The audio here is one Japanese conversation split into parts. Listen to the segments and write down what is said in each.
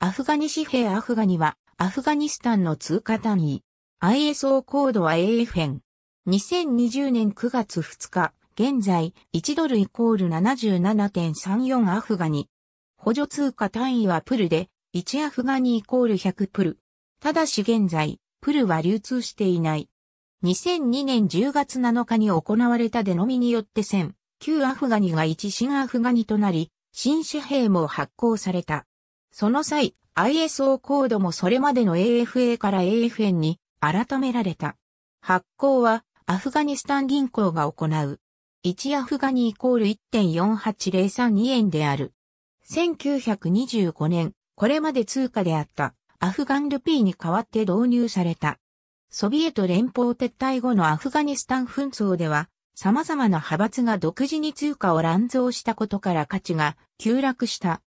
アフガニ紙幣アフガニは、アフガニスタンの通貨単位。ISO コードは AFN。2020年9月2日、現在、1ドルイコール77.34アフガニ。補助通貨単位はプルで、1アフガニイコール100プル。ただし現在、プルは流通していない。2002年10月7日に行われたデノミによって1009アフガニが1新アフガニとなり、新紙幣も発行された。その際、ISO コードもそれまでの AFA から AFN に改められた。発行はアフガニスタン銀行が行う。1アフガニイコール1.48032円である。1925年、これまで通貨であったアフガンルピーに代わって導入された。ソビエト連邦撤退後のアフガニスタン紛争では、様々な派閥が独自に通貨を乱造したことから価値が急落した。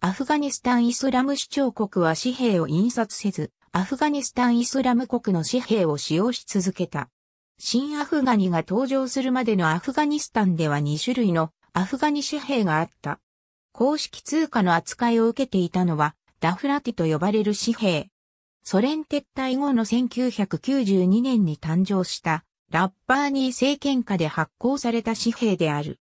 アフガニスタンイスラム主張国は紙幣を印刷せず、アフガニスタンイスラム国の紙幣を使用し続けた。新アフガニが登場するまでのアフガニスタンでは2種類のアフガニ紙幣があった。公式通貨の扱いを受けていたのはダフラティと呼ばれる紙幣。ソ連撤退後の1992年に誕生したラッパーニー政権下で発行された紙幣である。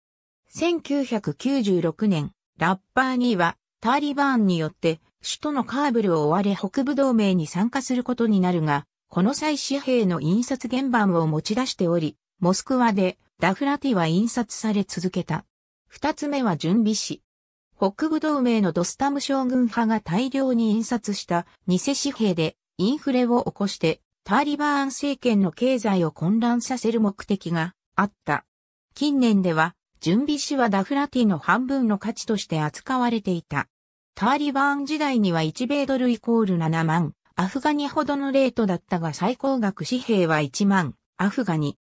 1996年、ラッパーニーはタリバーンによって首都のカーブルを追われ北部同盟に参加することになるが、この際紙幣の印刷原版を持ち出しており、モスクワでダフラティは印刷され続けた。二つ目は準備紙。北部同盟のドスタム将軍派が大量に印刷した偽紙幣でインフレを起こしてタリバーン政権の経済を混乱させる目的があった。近年では準備士はダフラティの半分の価値として扱われていた。ターリバーン時代には1米ドルイコール7万、アフガニほどのレートだったが最高額紙幣は1万、アフガニ。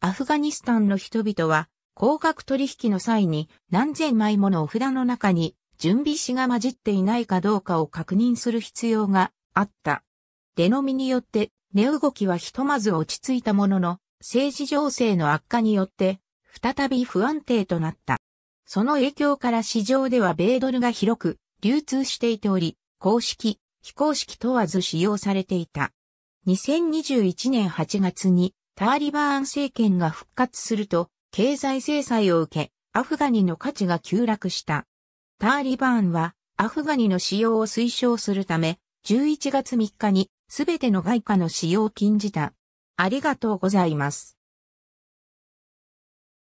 アフガニスタンの人々は、高額取引の際に何千枚ものお札の中に準備紙が混じっていないかどうかを確認する必要があった。出のみによって値動きはひとまず落ち着いたものの、政治情勢の悪化によって再び不安定となった。その影響から市場では米ドルが広く流通していており、公式、非公式問わず使用されていた。2021年8月にターリバーン政権が復活すると、経済制裁を受け、アフガニの価値が急落した。ターリバーンは、アフガニの使用を推奨するため、11月3日に、すべての外貨の使用を禁じた。ありがとうございます。